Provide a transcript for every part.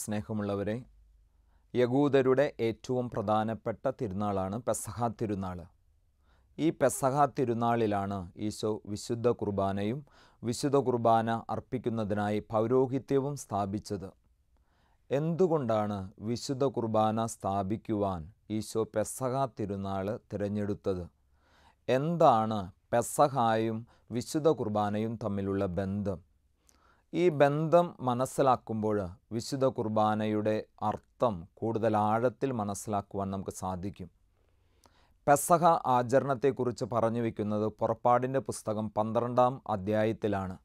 സ്നേഹമുള്ളവരെ യകൂദരുടെ ഏറ്റവും പ്രധാനപ്പെട്ട തിരുനാളാണ് പെസഹ തിരുനാൾ ഈ പെസഹ തിരുനാളിലാണ് ഈശോ വിശുദ്ധ കുർബാനയും വിശുദ്ധ കുർബാന അർപ്പിക്കുന്നതിനായി പൗരോഹിത്യവും സ്ഥാപിച്ചത് എന്തുകൊണ്ടാണ് വിശുദ്ധ കുർബാന സ്ഥാപിക്കുവാൻ ഈശോ പെസഹ തിരുനാൾ തിരഞ്ഞെടുത്തത് എന്താണ് പെസഹായും വിശുദ്ധ കുർബാനയും തമ്മിലുള്ള ബന്ധം ഈ ബന്ധം മനസ്സിലാക്കുമ്പോൾ വിശുദ്ധ കുർബാനയുടെ അർത്ഥം കൂടുതൽ ആഴത്തിൽ മനസ്സിലാക്കുവാൻ നമുക്ക് സാധിക്കും പെസഹ ആചരണത്തെക്കുറിച്ച് പറഞ്ഞു വയ്ക്കുന്നത് പുറപ്പാടിൻ്റെ പുസ്തകം പന്ത്രണ്ടാം അധ്യായത്തിലാണ്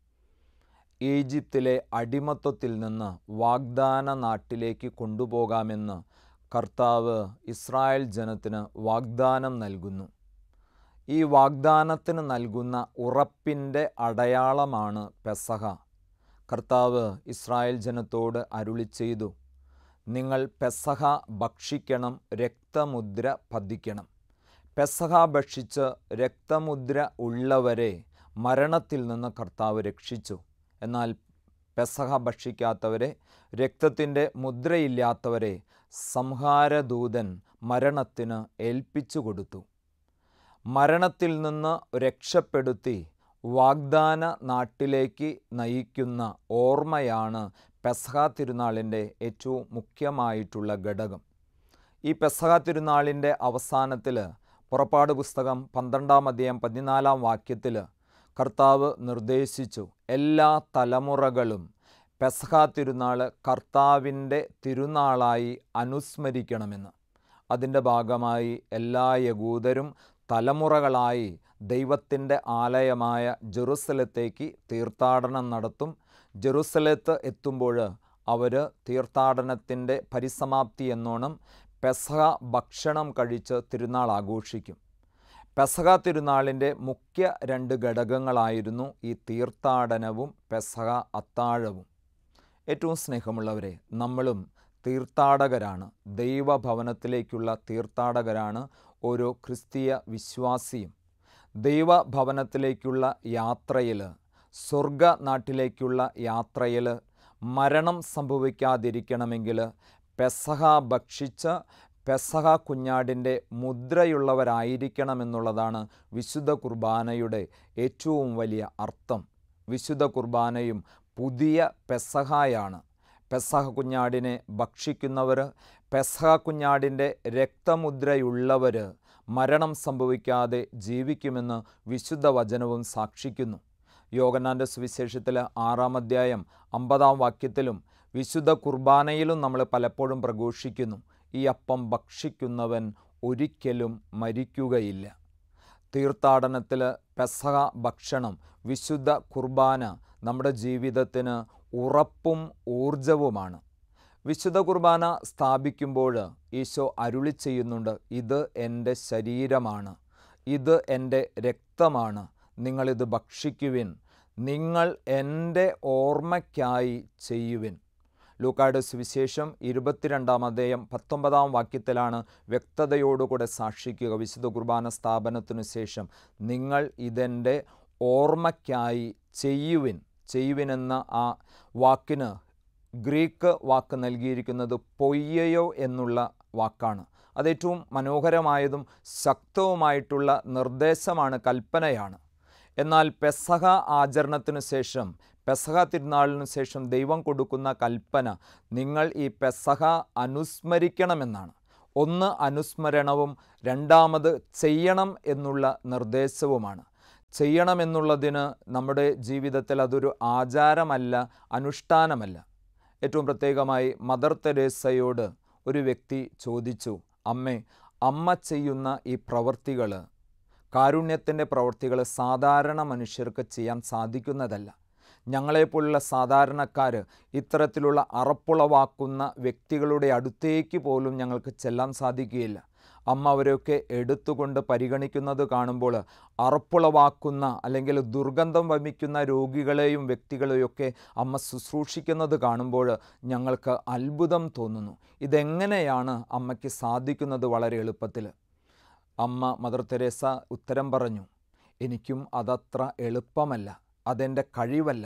ഈജിപ്തിലെ അടിമത്വത്തിൽ നിന്ന് വാഗ്ദാന നാട്ടിലേക്ക് കൊണ്ടുപോകാമെന്ന് കർത്താവ് ഇസ്രായേൽ ജനത്തിന് വാഗ്ദാനം നൽകുന്നു ഈ വാഗ്ദാനത്തിന് നൽകുന്ന ഉറപ്പിൻ്റെ അടയാളമാണ് പെസഹ കർത്താവ് ഇസ്രായേൽ ജനത്തോട് അരുളി ചെയ്തു നിങ്ങൾ പെസഹ ഭക്ഷിക്കണം രക്തമുദ്ര പതിക്കണം പെസഹ ഭക്ഷിച്ച് രക്തമുദ്ര ഉള്ളവരെ മരണത്തിൽ നിന്ന് കർത്താവ് രക്ഷിച്ചു എന്നാൽ പെസഹ ഭക്ഷിക്കാത്തവരെ രക്തത്തിൻ്റെ മുദ്രയില്ലാത്തവരെ സംഹാരദൂതൻ മരണത്തിന് ഏൽപ്പിച്ചു കൊടുത്തു മരണത്തിൽ നിന്ന് രക്ഷപ്പെടുത്തി വാഗ്ദാന നാട്ടിലേക്ക് നയിക്കുന്ന ഓർമ്മയാണ് പെസഹ തിരുനാളിൻ്റെ ഏറ്റവും മുഖ്യമായിട്ടുള്ള ഘടകം ഈ പെസഹ തിരുനാളിൻ്റെ അവസാനത്തിൽ പുറപ്പാട് പുസ്തകം പന്ത്രണ്ടാം അധ്യയം പതിനാലാം വാക്യത്തിൽ കർത്താവ് നിർദ്ദേശിച്ചു എല്ലാ തലമുറകളും പെസഹ തിരുനാൾ കർത്താവിൻ്റെ തിരുനാളായി അനുസ്മരിക്കണമെന്ന് അതിൻ്റെ ഭാഗമായി എല്ലാ യകൂദരും തലമുറകളായി ദൈവത്തിൻ്റെ ആലയമായ ജെറുസലത്തേക്ക് തീർത്ഥാടനം നടത്തും ജെറുസലത്ത് എത്തുമ്പോൾ അവർ തീർത്ഥാടനത്തിൻ്റെ പരിസമാപ്തി എന്നോണം പെസഹ ഭക്ഷണം കഴിച്ച് തിരുനാൾ ആഘോഷിക്കും പെസഹ തിരുനാളിൻ്റെ മുഖ്യ രണ്ട് ഘടകങ്ങളായിരുന്നു ഈ തീർത്ഥാടനവും പെസഹ അത്താഴവും ഏറ്റവും സ്നേഹമുള്ളവരെ നമ്മളും തീർത്ഥാടകരാണ് ദൈവഭവനത്തിലേക്കുള്ള തീർത്ഥാടകരാണ് ഓരോ ക്രിസ്തീയ വിശ്വാസിയും ദൈവഭവനത്തിലേക്കുള്ള യാത്രയിൽ സ്വർഗ നാട്ടിലേക്കുള്ള യാത്രയിൽ മരണം സംഭവിക്കാതിരിക്കണമെങ്കിൽ പെസഹ ഭക്ഷിച്ച പെസഹ കുഞ്ഞാടിൻ്റെ മുദ്രയുള്ളവരായിരിക്കണമെന്നുള്ളതാണ് വിശുദ്ധ കുർബാനയുടെ ഏറ്റവും വലിയ അർത്ഥം വിശുദ്ധ കുർബാനയും പുതിയ പെസഹായാണ് പെസഹ കുഞ്ഞാടിനെ ഭക്ഷിക്കുന്നവർ പെസഹ കുഞ്ഞാടിൻ്റെ രക്തമുദ്രയുള്ളവർ മരണം സംഭവിക്കാതെ ജീവിക്കുമെന്ന് വിശുദ്ധ വചനവും സാക്ഷിക്കുന്നു യോഗനാൻ്റെ സുവിശേഷത്തിൽ ആറാം അധ്യായം അമ്പതാം വാക്യത്തിലും വിശുദ്ധ കുർബാനയിലും നമ്മൾ പലപ്പോഴും പ്രഘോഷിക്കുന്നു ഈ അപ്പം ഭക്ഷിക്കുന്നവൻ ഒരിക്കലും മരിക്കുകയില്ല തീർത്ഥാടനത്തിൽ പെസഹ ഭക്ഷണം വിശുദ്ധ കുർബാന നമ്മുടെ ജീവിതത്തിന് ഉറപ്പും ഊർജവുമാണ് വിശുദ്ധ കുർബാന സ്ഥാപിക്കുമ്പോൾ ഈശോ അരുളി ചെയ്യുന്നുണ്ട് ഇത് എൻ്റെ ശരീരമാണ് ഇത് എൻ്റെ രക്തമാണ് നിങ്ങളിത് ഭക്ഷിക്കുവിൻ നിങ്ങൾ എൻ്റെ ഓർമ്മയ്ക്കായി ചെയ്യുവിൻ ലൂക്കായുടെ സുവിശേഷം ഇരുപത്തിരണ്ടാം അദ്ദേഹം പത്തൊമ്പതാം വാക്യത്തിലാണ് വ്യക്തതയോടുകൂടെ സാക്ഷിക്കുക വിശുദ്ധ കുർബാന സ്ഥാപനത്തിനു ശേഷം നിങ്ങൾ ഇതെൻ്റെ ഓർമ്മയ്ക്കായി ചെയ്യുവിൻ ചെയ്യുവിനെന്ന ആ വാക്കിന് ഗ്രീക്ക് വാക്ക് നൽകിയിരിക്കുന്നത് പൊയ്യയോ എന്നുള്ള വാക്കാണ് അതേറ്റവും മനോഹരമായതും ശക്തവുമായിട്ടുള്ള നിർദ്ദേശമാണ് കൽപ്പനയാണ് എന്നാൽ പെസഹ ആചരണത്തിന് ശേഷം പെസഹ തിരുനാളിനു ശേഷം ദൈവം കൊടുക്കുന്ന കൽപ്പന നിങ്ങൾ ഈ പെസഹ അനുസ്മരിക്കണമെന്നാണ് ഒന്ന് അനുസ്മരണവും രണ്ടാമത് ചെയ്യണം എന്നുള്ള നിർദ്ദേശവുമാണ് ചെയ്യണമെന്നുള്ളതിന് നമ്മുടെ ജീവിതത്തിൽ അതൊരു ആചാരമല്ല അനുഷ്ഠാനമല്ല ഏറ്റവും പ്രത്യേകമായി മദർ തെരേസയോട് ഒരു വ്യക്തി ചോദിച്ചു അമ്മേ അമ്മ ചെയ്യുന്ന ഈ പ്രവർത്തികൾ കാരുണ്യത്തിൻ്റെ പ്രവർത്തികൾ സാധാരണ മനുഷ്യർക്ക് ചെയ്യാൻ സാധിക്കുന്നതല്ല ഞങ്ങളെപ്പോലുള്ള സാധാരണക്കാർ ഇത്തരത്തിലുള്ള അറപ്പുളവാക്കുന്ന വ്യക്തികളുടെ അടുത്തേക്ക് പോലും ഞങ്ങൾക്ക് ചെല്ലാൻ സാധിക്കുകയില്ല അമ്മ അവരെയൊക്കെ എടുത്തുകൊണ്ട് പരിഗണിക്കുന്നത് കാണുമ്പോൾ അറപ്പുളവാക്കുന്ന അല്ലെങ്കിൽ ദുർഗന്ധം വമിക്കുന്ന രോഗികളെയും വ്യക്തികളെയൊക്കെ അമ്മ ശുശ്രൂഷിക്കുന്നത് കാണുമ്പോൾ ഞങ്ങൾക്ക് അത്ഭുതം തോന്നുന്നു ഇതെങ്ങനെയാണ് അമ്മയ്ക്ക് സാധിക്കുന്നത് വളരെ എളുപ്പത്തിൽ അമ്മ മദർ തെരേസ ഉത്തരം പറഞ്ഞു എനിക്കും അതത്ര എളുപ്പമല്ല അതെൻ്റെ കഴിവല്ല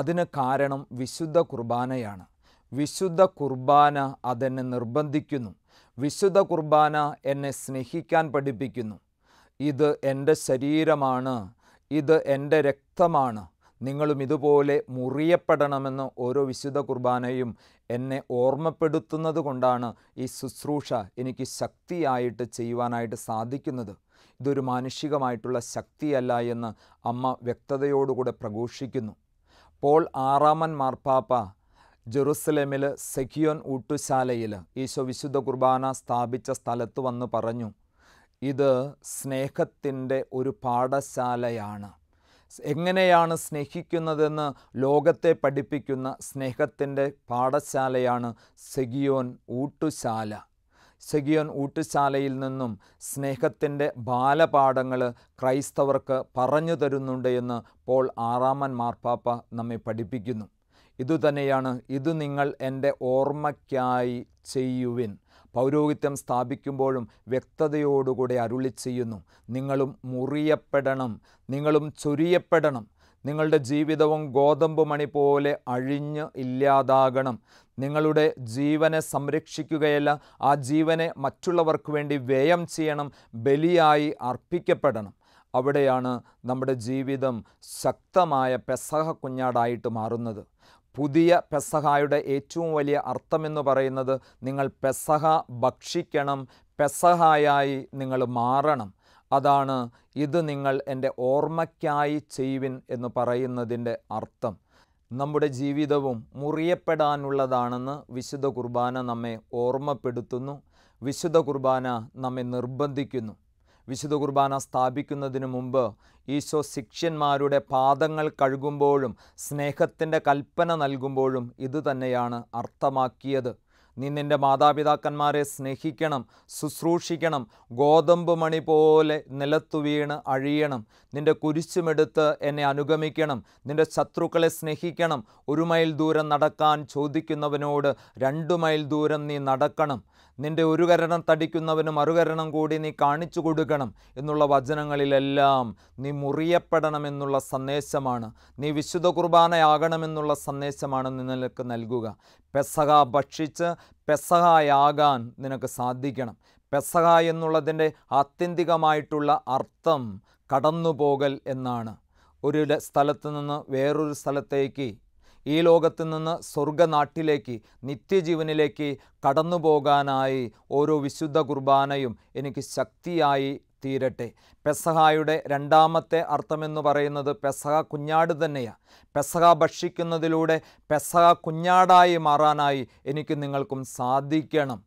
അതിന് കാരണം വിശുദ്ധ കുർബാനയാണ് വിശുദ്ധ കുർബാന അതെന്നെ നിർബന്ധിക്കുന്നു വിശുദ്ധ കുർബാന എന്നെ സ്നേഹിക്കാൻ പഠിപ്പിക്കുന്നു ഇത് എൻ്റെ ശരീരമാണ് ഇത് എൻ്റെ രക്തമാണ് നിങ്ങളും ഇതുപോലെ മുറിയപ്പെടണമെന്ന് ഓരോ വിശുദ്ധ കുർബാനയും എന്നെ ഓർമ്മപ്പെടുത്തുന്നത് കൊണ്ടാണ് ഈ ശുശ്രൂഷ എനിക്ക് ശക്തിയായിട്ട് ചെയ്യുവാനായിട്ട് സാധിക്കുന്നത് ഇതൊരു മാനുഷികമായിട്ടുള്ള ശക്തിയല്ല എന്ന് അമ്മ വ്യക്തതയോടുകൂടെ പ്രഘോഷിക്കുന്നു പോൾ ആറാമൻ മാർപ്പാപ്പ ജെറുസലേമിൽ സെക്യോൻ ഊട്ടുശാലയിൽ ഈശോ വിശുദ്ധ കുർബാന സ്ഥാപിച്ച സ്ഥലത്ത് വന്ന് പറഞ്ഞു ഇത് സ്നേഹത്തിൻ്റെ ഒരു പാഠശാലയാണ് എങ്ങനെയാണ് സ്നേഹിക്കുന്നതെന്ന് ലോകത്തെ പഠിപ്പിക്കുന്ന സ്നേഹത്തിൻ്റെ പാഠശാലയാണ് സെഗിയോൻ ഊട്ടുശാല സെഗിയോൻ ഊട്ടുശാലയിൽ നിന്നും സ്നേഹത്തിൻ്റെ ബാലപാഠങ്ങൾ ക്രൈസ്തവർക്ക് പറഞ്ഞു തരുന്നുണ്ട് എന്ന് പോൾ ആറാമൻ മാർപ്പാപ്പ നമ്മെ പഠിപ്പിക്കുന്നു ഇതുതന്നെയാണ് ഇത് നിങ്ങൾ എൻ്റെ ഓർമ്മയ്ക്കായി ചെയ്യുവിൻ പൗരോഹിത്യം സ്ഥാപിക്കുമ്പോഴും വ്യക്തതയോടുകൂടെ അരുളി ചെയ്യുന്നു നിങ്ങളും മുറിയപ്പെടണം നിങ്ങളും ചൊരിയപ്പെടണം നിങ്ങളുടെ ജീവിതവും ഗോതമ്പ് മണി പോലെ അഴിഞ്ഞ് ഇല്ലാതാകണം നിങ്ങളുടെ ജീവനെ സംരക്ഷിക്കുകയല്ല ആ ജീവനെ മറ്റുള്ളവർക്ക് വേണ്ടി വ്യയം ചെയ്യണം ബലിയായി അർപ്പിക്കപ്പെടണം അവിടെയാണ് നമ്മുടെ ജീവിതം ശക്തമായ പെസഹ കുഞ്ഞാടായിട്ട് മാറുന്നത് പുതിയ പെസഹായുടെ ഏറ്റവും വലിയ അർത്ഥമെന്ന് പറയുന്നത് നിങ്ങൾ പെസഹ ഭക്ഷിക്കണം പെസഹായായി നിങ്ങൾ മാറണം അതാണ് ഇത് നിങ്ങൾ എൻ്റെ ഓർമ്മയ്ക്കായി ചെയ്യുവിൻ എന്ന് പറയുന്നതിൻ്റെ അർത്ഥം നമ്മുടെ ജീവിതവും മുറിയപ്പെടാനുള്ളതാണെന്ന് വിശുദ്ധ കുർബാന നമ്മെ ഓർമ്മപ്പെടുത്തുന്നു വിശുദ്ധ കുർബാന നമ്മെ നിർബന്ധിക്കുന്നു വിശുദ്ധ കുർബാന സ്ഥാപിക്കുന്നതിന് മുമ്പ് ഈശോ ശിഷ്യന്മാരുടെ പാദങ്ങൾ കഴുകുമ്പോഴും സ്നേഹത്തിൻ്റെ കൽപ്പന നൽകുമ്പോഴും ഇതുതന്നെയാണ് അർത്ഥമാക്കിയത് നീ നിൻ്റെ മാതാപിതാക്കന്മാരെ സ്നേഹിക്കണം ശുശ്രൂഷിക്കണം ഗോതമ്പ് മണി പോലെ നിലത്തു വീണ് അഴിയണം നിൻ്റെ കുരിശുമെടുത്ത് എന്നെ അനുഗമിക്കണം നിൻ്റെ ശത്രുക്കളെ സ്നേഹിക്കണം ഒരു മൈൽ ദൂരം നടക്കാൻ ചോദിക്കുന്നവനോട് രണ്ട് മൈൽ ദൂരം നീ നടക്കണം നിൻ്റെ ഒരു കരണം തടിക്കുന്നവനും മറുകരണം കൂടി നീ കാണിച്ചു കൊടുക്കണം എന്നുള്ള വചനങ്ങളിലെല്ലാം നീ മുറിയപ്പെടണമെന്നുള്ള സന്ദേശമാണ് നീ വിശുദ്ധ കുർബാനയാകണമെന്നുള്ള സന്ദേശമാണ് നിനക്ക് നൽകുക പെസക ഭക്ഷിച്ച് പെസഹായാകാൻ നിനക്ക് സാധിക്കണം പെസഹ എന്നുള്ളതിൻ്റെ ആത്യന്തികമായിട്ടുള്ള അർത്ഥം കടന്നുപോകൽ എന്നാണ് ഒരു സ്ഥലത്ത് നിന്ന് വേറൊരു സ്ഥലത്തേക്ക് ഈ ലോകത്ത് നിന്ന് സ്വർഗനാട്ടിലേക്ക് നിത്യജീവനിലേക്ക് കടന്നു പോകാനായി ഓരോ വിശുദ്ധ കുർബാനയും എനിക്ക് ശക്തിയായി തീരട്ടെ പെസഹായുടെ രണ്ടാമത്തെ അർത്ഥമെന്ന് പറയുന്നത് പെസഹ കുഞ്ഞാട് തന്നെയാണ് പെസഹ ഭക്ഷിക്കുന്നതിലൂടെ പെസഹ കുഞ്ഞാടായി മാറാനായി എനിക്ക് നിങ്ങൾക്കും സാധിക്കണം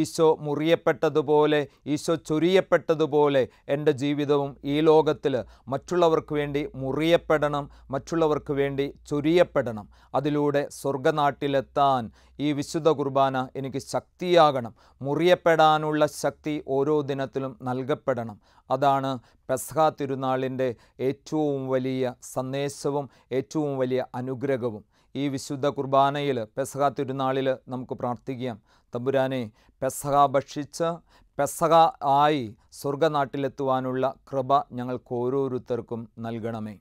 ഈശോ മുറിയപ്പെട്ടതുപോലെ ഈശോ ചൊരിയപ്പെട്ടതുപോലെ എൻ്റെ ജീവിതവും ഈ ലോകത്തിൽ മറ്റുള്ളവർക്ക് വേണ്ടി മുറിയപ്പെടണം മറ്റുള്ളവർക്ക് വേണ്ടി ചൊരിയപ്പെടണം അതിലൂടെ സ്വർഗനാട്ടിലെത്താൻ ഈ വിശുദ്ധ കുർബാന എനിക്ക് ശക്തിയാകണം മുറിയപ്പെടാനുള്ള ശക്തി ഓരോ ദിനത്തിലും നൽകപ്പെടണം അതാണ് പെസ്ഹ തിരുനാളിൻ്റെ ഏറ്റവും വലിയ സന്ദേശവും ഏറ്റവും വലിയ അനുഗ്രഹവും ഈ വിശുദ്ധ കുർബാനയിൽ പെസഹ തിരുനാളിൽ നമുക്ക് പ്രാർത്ഥിക്കാം തമ്പുരാനെ പെസഹ ഭക്ഷിച്ച് പെസഹ ആയി സ്വർഗനാട്ടിലെത്തുവാനുള്ള കൃപ ഞങ്ങൾക്ക് ഓരോരുത്തർക്കും നൽകണമേ